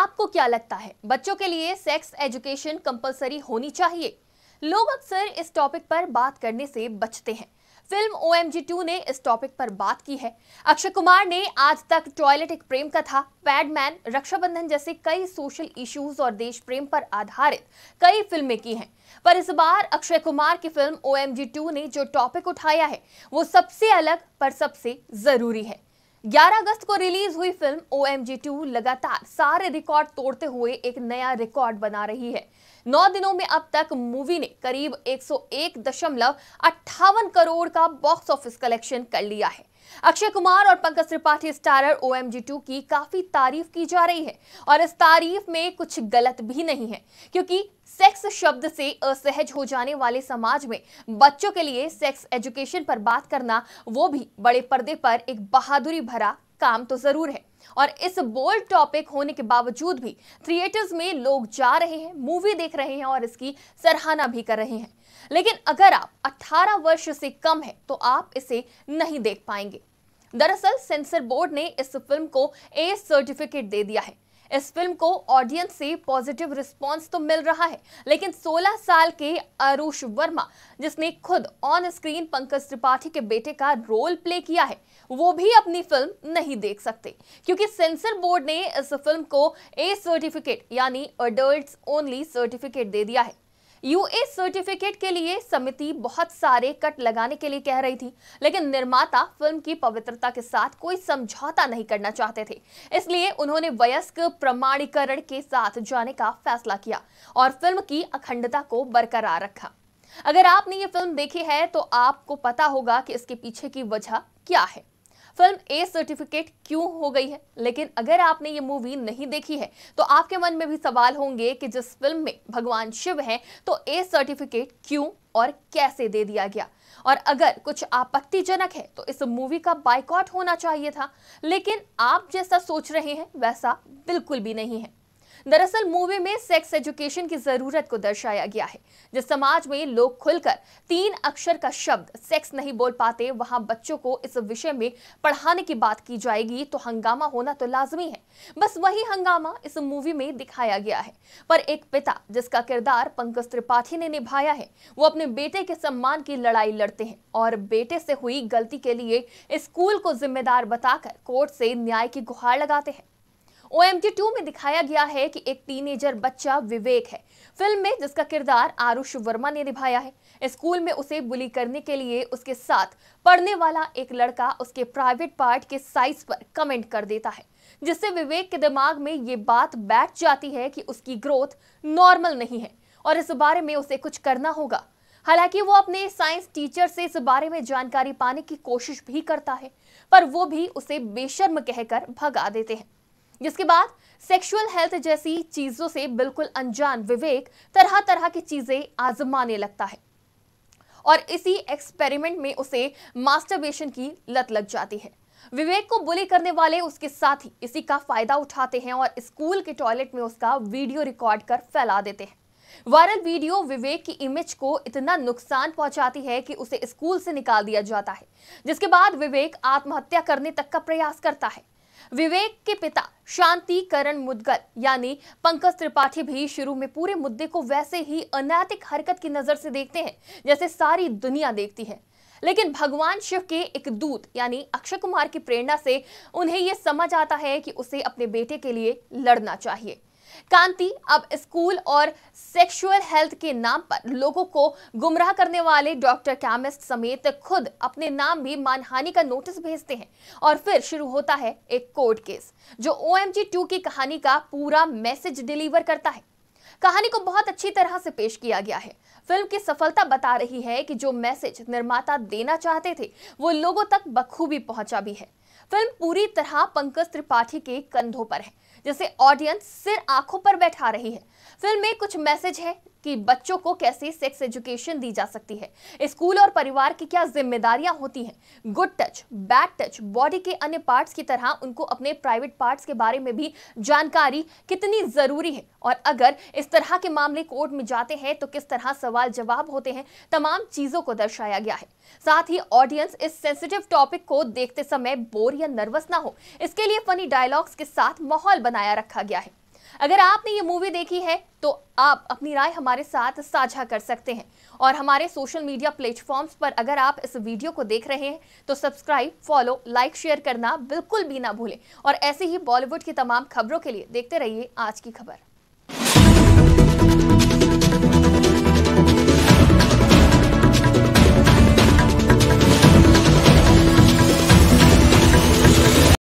आपको क्या लगता है बच्चों के लिए सेक्स एजुकेशन कंपलसरी होनी चाहिए लोग अक्सर इस टॉपिक पर बात करने से बचते हैं film O M G two ने इस टॉपिक पर बात की है अक्षय कुमार ने आज तक टॉयलेट एक प्रेम कथा पैडमैन रक्षाबंधन जैसे कई सोशल इश्यूज और देश प्रेम पर आधारित कई फिल्में की हैं पर इस बार अक्षय कुमार की film O M G two ने जो टॉपिक उठाया है वो सबसे अलग पर सबसे जरूरी है 11 अगस्त को रिलीज हुई फिल्म ओ एम लगातार सारे रिकॉर्ड तोड़ते हुए एक नया रिकॉर्ड बना रही है नौ दिनों में अब तक मूवी ने करीब एक करोड़ का बॉक्स ऑफिस कलेक्शन कर लिया है अक्षय कुमार और Pankaj Tripathi starrer O M की काफी तारीफ की जा रही है और इस तारीफ में कुछ गलत भी नहीं है क्योंकि सेक्स शब्द से असहज हो जाने वाले समाज में बच्चों के लिए सेक्स एजुकेशन पर बात करना वो भी बड़े पर्दे पर एक बहादुरी भरा काम तो जरूर है और इस बोल्ड टॉपिक होने के बावजूद भी थिएटर्स में लोग जा रहे हैं मूवी देख रहे हैं और इसकी सराहना भी कर रहे हैं लेकिन अगर आप 18 वर्ष से कम है तो आप इसे नहीं देख पाएंगे दरअसल सेंसर बोर्ड ने इस फिल्म को ए सर्टिफिकेट दे दिया है इस फिल्म को ऑडियंस से पॉजिटिव रिस्पांस तो मिल रहा है लेकिन 16 साल के आरुष वर्मा जिसने खुद ऑन स्क्रीन पंकज त्रिपाठी के बेटे का रोल प्ले किया है वो भी अपनी फिल्म नहीं देख सकते क्योंकि सेंसर बोर्ड ने इस फिल्म को ए सर्टिफिकेट यानी अडल्ट ओनली सर्टिफिकेट दे दिया है यूए सर्टिफिकेट के लिए समिति बहुत सारे कट लगाने के लिए कह रही थी लेकिन निर्माता फिल्म की पवित्रता के साथ कोई समझौता नहीं करना चाहते थे इसलिए उन्होंने वयस्क प्रमाणीकरण के साथ जाने का फैसला किया और फिल्म की अखंडता को बरकरार रखा अगर आपने ये फिल्म देखी है तो आपको पता होगा कि इसके पीछे की वजह क्या है फिल्म ए सर्टिफिकेट क्यों हो गई है लेकिन अगर आपने ये मूवी नहीं देखी है तो आपके मन में भी सवाल होंगे कि जिस फिल्म में भगवान शिव हैं तो ए सर्टिफिकेट क्यों और कैसे दे दिया गया और अगर कुछ आपत्तिजनक है तो इस मूवी का बाइकआउट होना चाहिए था लेकिन आप जैसा सोच रहे हैं वैसा बिल्कुल भी नहीं है दरअसल मूवी में सेक्स एजुकेशन की जरूरत को दर्शाया गया है जिस समाज में लोग खुलकर तीन अक्षर का शब्द सेक्स नहीं बोल पाते वहां बच्चों को इस विषय में पढ़ाने की बात की जाएगी तो हंगामा होना तो लाजमी है बस वही हंगामा इस मूवी में दिखाया गया है पर एक पिता जिसका किरदार पंकज त्रिपाठी ने निभाया है वो अपने बेटे के सम्मान की लड़ाई लड़ते हैं और बेटे से हुई गलती के लिए स्कूल को जिम्मेदार बताकर कोर्ट से न्याय की गुहार लगाते हैं ओ टू में दिखाया गया है कि एक टीनेजर बच्चा विवेक है फिल्म में जिसका किरदार आरुष वर्मा ने निभाया है स्कूल में उसे बुली करने के लिए उसके साथ पढ़ने वाला एक लड़का उसके प्राइवेट पार्ट के साइज पर कमेंट कर देता है जिससे विवेक के दिमाग में ये बात बैठ जाती है कि उसकी ग्रोथ नॉर्मल नहीं है और इस बारे में उसे कुछ करना होगा हालांकि वो अपने साइंस टीचर से इस बारे में जानकारी पाने की कोशिश भी करता है पर वो भी उसे बेशर्म कहकर भगा देते हैं जिसके बाद सेक्सुअल हेल्थ जैसी चीजों से बिल्कुल अनजान विवेक तरह तरह की चीजें आजमाने लगता है और इसी एक्सपेरिमेंट में उसे मास्टरबेशन की लत लग जाती है विवेक को बुली करने वाले उसके साथ ही इसी का फायदा उठाते हैं और स्कूल के टॉयलेट में उसका वीडियो रिकॉर्ड कर फैला देते हैं वायरल वीडियो विवेक की इमेज को इतना नुकसान पहुंचाती है कि उसे स्कूल से निकाल दिया जाता है जिसके बाद विवेक आत्महत्या करने तक का प्रयास करता है विवेक के पिता शांति करण मुदगल यानी पंकज त्रिपाठी भी शुरू में पूरे मुद्दे को वैसे ही अनैतिक हरकत की नजर से देखते हैं जैसे सारी दुनिया देखती है लेकिन भगवान शिव के एक दूत यानी अक्षय कुमार की प्रेरणा से उन्हें यह समझ आता है कि उसे अपने बेटे के लिए लड़ना चाहिए कांति अब स्कूल और सेक्सुअल हेल्थ के नाम पर लोगों को गुमराह करने वाले डॉक्टर केमिस्ट समेत खुद अपने नाम भी मानहानि का नोटिस भेजते हैं और फिर शुरू होता है एक कोर्ट केस जो ओ एम की कहानी का पूरा मैसेज डिलीवर करता है कहानी को बहुत अच्छी तरह से पेश किया गया है फिल्म की सफलता बता रही है कि जो मैसेज निर्माता देना चाहते थे वो लोगों तक बखूबी पहुंचा भी है फिल्म पूरी तरह पंकज त्रिपाठी के कंधों पर है जिसे ऑडियंस सिर आंखों पर बैठा रही है फिल्म में कुछ मैसेज है कि बच्चों को कैसे सेक्स एजुकेशन दी जा सकती है स्कूल और परिवार की क्या जिम्मेदारियां होती हैं good touch bad touch body के अन्य पार्ट्स की तरह उनको अपने प्राइवेट पार्ट्स के बारे में भी जानकारी कितनी जरूरी है और अगर इस तरह के मामले कोर्ट में जाते हैं तो किस तरह सवाल जवाब होते हैं तमाम चीजों को दर्शाया गया है साथ ही ऑडियंस इस सेंसिटिव टॉपिक को देखते समय बोर या नर्वस ना हो इसके लिए फनी डायलॉग्स के साथ माहौल बनाया रखा गया है अगर आपने ये मूवी देखी है तो आप अपनी राय हमारे साथ साझा कर सकते हैं और हमारे सोशल मीडिया प्लेटफॉर्म्स पर अगर आप इस वीडियो को देख रहे हैं तो सब्सक्राइब फॉलो लाइक शेयर करना बिल्कुल भी ना भूलें और ऐसे ही बॉलीवुड की तमाम खबरों के लिए देखते रहिए आज की खबर